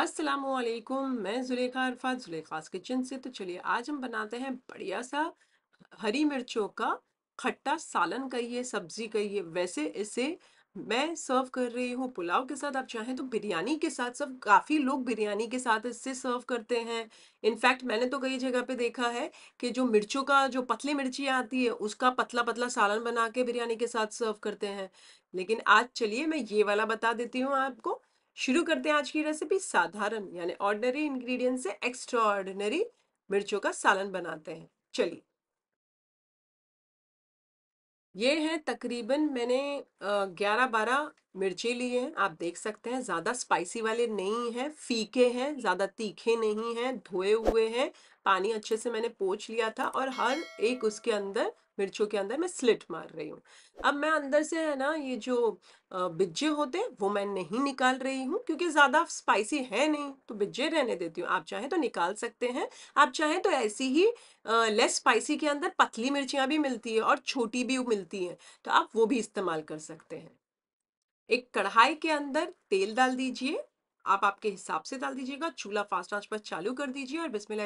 असलकुम मैं जुलेखा अरफात जुलेखा किचन से तो चलिए आज हम बनाते हैं बढ़िया सा हरी मिर्चों का खट्टा सालन कहिए सब्जी कहिए वैसे इसे मैं सर्व कर रही हूँ पुलाव के साथ आप चाहें तो बिरयानी के साथ सब काफ़ी लोग बिरयानी के साथ इससे सर्व करते हैं इनफैक्ट मैंने तो कई जगह पे देखा है कि जो मिर्चों का जो पतली मिर्ची आती है उसका पतला पतला सालन बना के बिरयानी के साथ सर्व करते हैं लेकिन आज चलिए मैं ये वाला बता देती हूँ आपको शुरू करते हैं आज की रेसिपी साधारण यानी ऑर्डनरी इंग्रेडिएंट से एक्स्ट्रा ऑर्डिनरी मिर्चों का सालन बनाते हैं चलिए ये है तकरीबन मैंने 11-12 मिर्चे लिए हैं आप देख सकते हैं ज़्यादा स्पाइसी वाले नहीं हैं फीके हैं ज़्यादा तीखे नहीं हैं धोए हुए हैं पानी अच्छे से मैंने पोछ लिया था और हर एक उसके अंदर मिर्चों के अंदर मैं स्लिट मार रही हूँ अब मैं अंदर से है ना ये जो बिज्जे होते हैं वो मैं नहीं निकाल रही हूँ क्योंकि ज़्यादा स्पाइसी है नहीं तो बिज्जे रहने देती हूँ आप चाहें तो निकाल सकते हैं आप चाहें तो ऐसी ही लेस स्पाइसी के अंदर पतली मिर्चियाँ भी मिलती है और छोटी भी मिलती हैं तो आप वो भी इस्तेमाल कर सकते हैं एक कढ़ाई के अंदर तेल डाल दीजिए आप आपके हिसाब से डाल दीजिएगा चूल्हा फास्ट आंच पर चालू कर दीजिए और बिस्मिल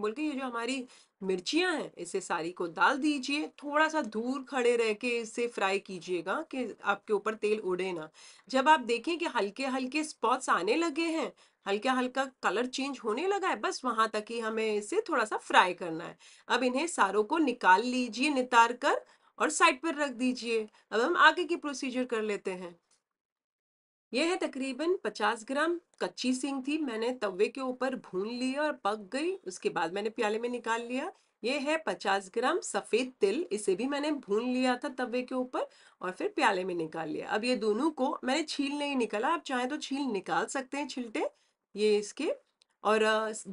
बोल के ये जो हमारी मिर्चियां हैं इसे सारी को डाल दीजिए थोड़ा सा दूर खड़े रह के इसे फ्राई कीजिएगा कि आपके ऊपर तेल उड़े ना जब आप देखें कि हल्के हल्के स्पॉट्स आने लगे हैं हल्का हल्का कलर चेंज होने लगा है बस वहां तक ही हमें इसे थोड़ा सा फ्राई करना है अब इन्हें सारों को निकाल लीजिए नितार कर और साइड पर रख दीजिए अब हम आगे की प्रोसीजर कर लेते हैं यह है तकरीबन 50 ग्राम कच्ची सिंग थी मैंने तवे के ऊपर भून ली और पक गई उसके बाद मैंने प्याले में निकाल लिया ये है 50 ग्राम सफ़ेद तिल इसे भी मैंने भून लिया था तवे के ऊपर और फिर प्याले में निकाल लिया अब ये दोनों को मैंने छील नहीं निकाला आप चाहें तो छील निकाल सकते हैं छिलटे ये इसके और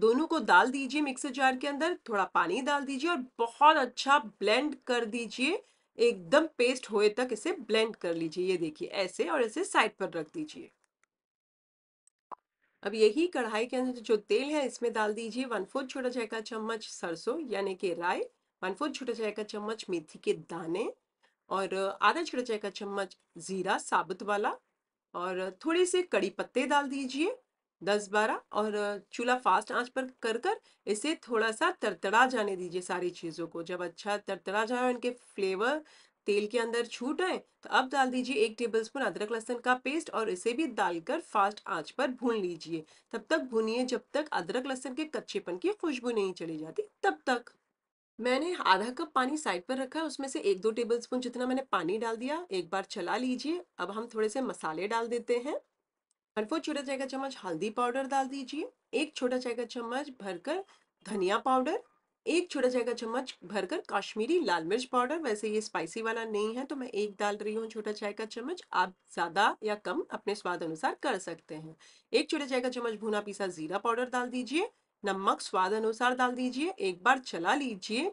दोनों को डाल दीजिए मिक्सर जार के अंदर थोड़ा पानी डाल दीजिए और बहुत अच्छा ब्लेंड कर दीजिए एकदम पेस्ट होए तक इसे ब्लेंड कर लीजिए ये देखिए ऐसे और ऐसे साइड पर रख दीजिए अब यही कढ़ाई के अंदर जो तेल है इसमें डाल दीजिए वन फोर्थ छोटा चाय का चम्मच सरसों यानी कि राय वन फोर्थ छोटा चाय का चम्मच मेथी के दाने और आधा छोटा चाय का चम्मच जीरा साबुत वाला और थोड़े से कड़ी पत्ते डाल दीजिए दस बारह और चूल्हा फास्ट आंच पर कर कर इसे थोड़ा सा तरतरा जाने दीजिए सारी चीज़ों को जब अच्छा तरतरा जाए इनके फ्लेवर तेल के अंदर छूट आए तो अब डाल दीजिए एक टेबलस्पून अदरक लहसन का पेस्ट और इसे भी डालकर फास्ट आंच पर भून लीजिए तब तक भूनिए जब तक अदरक लहसन के कच्चेपन की खुशबू नहीं चली जाती तब तक मैंने आधा कप पानी साइड पर रखा है उसमें से एक दो टेबलस्पून जितना मैंने पानी डाल दिया एक बार चला लीजिए अब हम थोड़े से मसाले डाल देते हैं हर फोर्थ छोटा चाय का चम्मच हल्दी पाउडर डाल दीजिए एक छोटा चाय का चम्मच भरकर धनिया पाउडर एक छोटा चाय का चम्मच भरकर कश्मीरी लाल मिर्च पाउडर वैसे ये स्पाइसी वाला नहीं है तो मैं एक डाल रही हूँ छोटा चाय का चम्मच आप ज़्यादा या कम अपने स्वाद अनुसार कर सकते हैं एक छोटा चाय का चम्मच भुना पीसा ज़ीरा पाउडर डाल दीजिए नमक स्वाद अनुसार डाल दीजिए एक बार चला लीजिए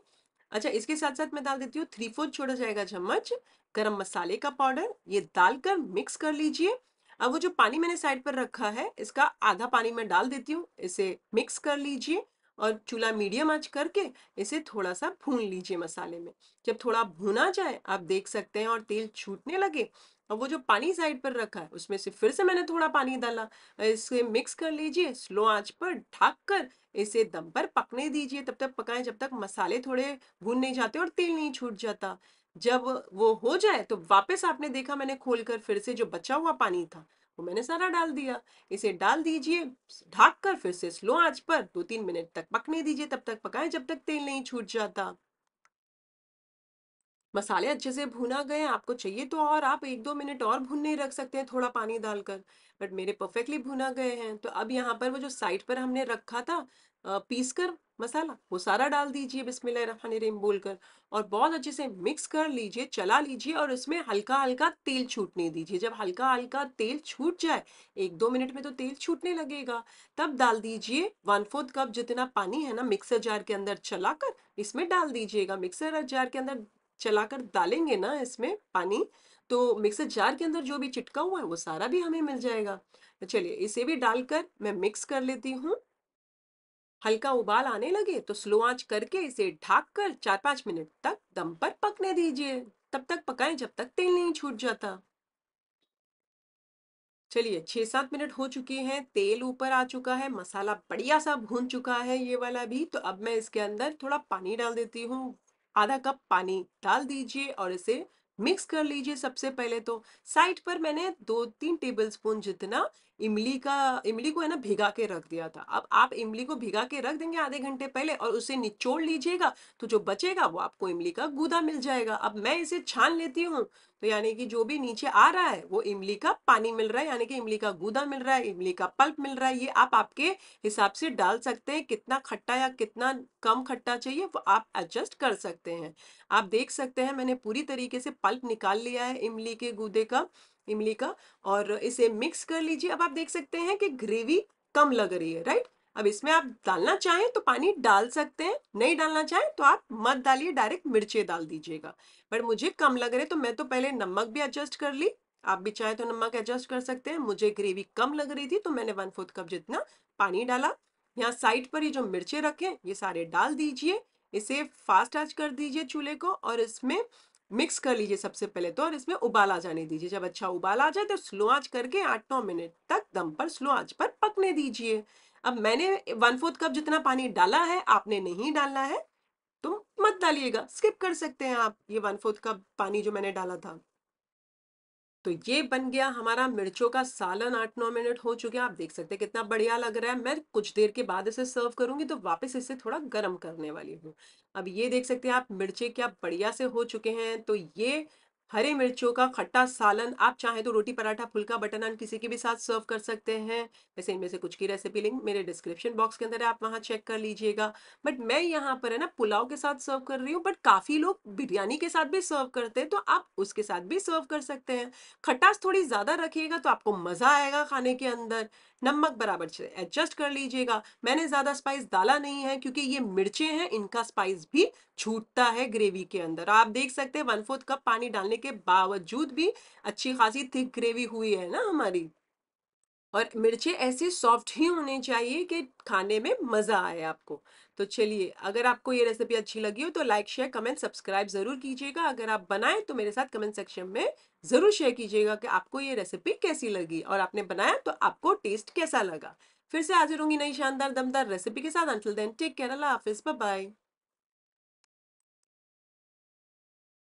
अच्छा इसके साथ साथ मैं डाल देती हूँ थ्री फोर्थ छोटा चाय का चम्मच गरम मसाले का पाउडर ये डालकर मिक्स कर लीजिए अब वो जो पानी मैंने साइड पर रखा है इसका आधा पानी मैं डाल देती हूँ इसे मिक्स कर लीजिए और चूल्हा मीडियम आंच करके इसे थोड़ा सा भून लीजिए मसाले में जब थोड़ा भुना जाए आप देख सकते हैं और तेल छूटने लगे अब वो जो पानी साइड पर रखा है उसमें से फिर से मैंने थोड़ा पानी डाला इसे मिक्स कर लीजिए स्लो आंच पर ढक कर इसे दम पर पकने दीजिए तब तक पकाएं जब तक मसाले थोड़े भून नहीं जाते और तेल नहीं छूट जाता जब वो हो जाए तो वापस आपने देखा मैंने खोलकर फिर से जो बचा हुआ पानी था वो मैंने सारा डाल दिया इसे डाल दीजिए ढाक कर फिर से स्लो आंच पर दो तीन मिनट तक पकने दीजिए तब तक पकाएं जब तक तेल नहीं छूट जाता मसाले अच्छे से भुना गए आपको चाहिए तो और आप एक दो मिनट और भुनने रख सकते हैं थोड़ा पानी डालकर बट मेरे परफेक्टली भुना गए हैं तो अब यहाँ पर वो जो साइड पर हमने रखा था पीस कर मसाला वो सारा डाल दीजिए बिस्मिल्लाह रहमान रहीम बोलकर और बहुत अच्छे से मिक्स कर लीजिए चला लीजिए और उसमें हल्का हल्का तेल छूटने दीजिए जब हल्का हल्का तेल छूट जाए एक दो मिनट में तो तेल छूटने लगेगा तब डाल दीजिए वन फोर्थ कप जितना पानी है ना मिक्सर जार के अंदर चलाकर इसमें डाल दीजिएगा मिक्सर जार के अंदर चलाकर डालेंगे ना इसमें पानी तो मिक्सर जार के अंदर जो भी चिटका हुआ है वो सारा भी हमें मिल जाएगा तो चलिए इसे भी डालकर मैं मिक्स कर लेती हूँ हल्का उबाल आने लगे तो स्लो आंच करके इसे ढाक कर चार पाँच मिनट तक दम पर पकने दीजिए तब तक पकाएं जब तक तेल नहीं छूट जाता चलिए छः सात मिनट हो चुकी हैं तेल ऊपर आ चुका है मसाला बढ़िया सा भून चुका है ये वाला भी तो अब मैं इसके अंदर थोड़ा पानी डाल देती हूँ आधा कप पानी डाल दीजिए और इसे मिक्स कर लीजिए सबसे पहले तो साइड पर मैंने दो तीन टेबलस्पून जितना इमली का इमली को है ना भिगा के रख दिया था अब आप इमली को भिगा के रख देंगे आधे घंटे पहले और उसे निचोड़ लीजिएगा तो जो बचेगा वो आपको इमली का गूदा मिल जाएगा अब मैं इसे छान लेती हूँ तो यानी कि जो भी नीचे आ रहा है वो इमली का पानी मिल रहा है यानी कि इमली का गूदा मिल रहा है इमली का पल्प मिल रहा है ये आप आपके हिसाब से डाल सकते हैं कितना खट्टा या कितना कम खट्टा चाहिए वो आप एडजस्ट कर सकते हैं आप देख सकते हैं मैंने पूरी तरीके से पल्प निकाल लिया है इमली के गूदे का इमली का और इसे मिक्स कर लीजिए अब आप देख सकते हैं कि ग्रेवी कम लग रही है राइट अब इसमें आप डालना चाहें तो पानी डाल सकते हैं नहीं डालना चाहें तो आप मत डालिए डायरेक्ट मिर्चे डाल दीजिएगा बट मुझे कम लग रहे तो मैं तो पहले नमक भी एडजस्ट कर ली आप भी चाहे तो नमक एडजस्ट कर सकते हैं मुझे ग्रेवी कम लग रही थी तो मैंने वन फोर्थ कप जितना पानी डाला यहाँ साइड पर ये जो मिर्चे रखे ये सारे डाल दीजिए इसे फास्ट आज कर दीजिए चूल्हे को और इसमें मिक्स कर लीजिए सबसे पहले तो और इसमें उबाल आ जाने दीजिए जब अच्छा उबाल आ जाए तो स्लो आंच करके आठ नौ मिनट तक दम पर स्लो आंच पर पकने दीजिए अब मैंने वन फोर्थ कप जितना पानी डाला है आपने नहीं डालना है तो मत डालिएगा स्किप कर सकते हैं आप ये वन फोर्थ कप पानी जो मैंने डाला था तो ये बन गया हमारा मिर्चों का सालन आठ नौ मिनट हो चुके आप देख सकते हैं कितना बढ़िया लग रहा है मैं कुछ देर के बाद इसे सर्व करूंगी तो वापस इसे थोड़ा गर्म करने वाली हूँ अब ये देख सकते हैं आप मिर्चे क्या बढ़िया से हो चुके हैं तो ये हरे मिर्चों का खट्टा सालन आप चाहें तो रोटी पराठा फुल्का बटर नान किसी के भी साथ सर्व कर सकते हैं वैसे इनमें से कुछ की रेसिपी लिंक मेरे डिस्क्रिप्शन बॉक्स के अंदर है आप वहाँ चेक कर लीजिएगा बट मैं यहाँ पर है ना पुलाव के साथ सर्व कर रही हूँ बट काफ़ी लोग बिरयानी के साथ भी सर्व करते हैं तो आप उसके साथ भी सर्व कर सकते हैं खट्टास थोड़ी ज़्यादा रखिएगा तो आपको मज़ा आएगा खाने के अंदर नमक बराबर से एडजस्ट कर लीजिएगा मैंने ज़्यादा स्पाइस डाला नहीं है क्योंकि ये मिर्चें हैं इनका स्पाइस भी छूटता है ग्रेवी के अंदर आप देख सकते हैं वन फोर्थ कप पानी डालने के बावजूद भी अच्छी खासी थिक ग्रेवी हुई है ना हमारी और मिर्चें ऐसे सॉफ्ट ही होने चाहिए कि खाने में मज़ा आए आपको तो चलिए अगर आपको ये रेसिपी अच्छी लगी हो तो लाइक शेयर कमेंट सब्सक्राइब ज़रूर कीजिएगा अगर आप बनाएं तो मेरे साथ कमेंट सेक्शन में ज़रूर शेयर कीजिएगा कि आपको ये रेसिपी कैसी लगी और आपने बनाया तो आपको टेस्ट कैसा लगा फिर से हाजिर होंगी नई शानदार दमदार रेसिपी के साथ अंटिल देन टेक केयर अल्लाह हाफिज़ बाय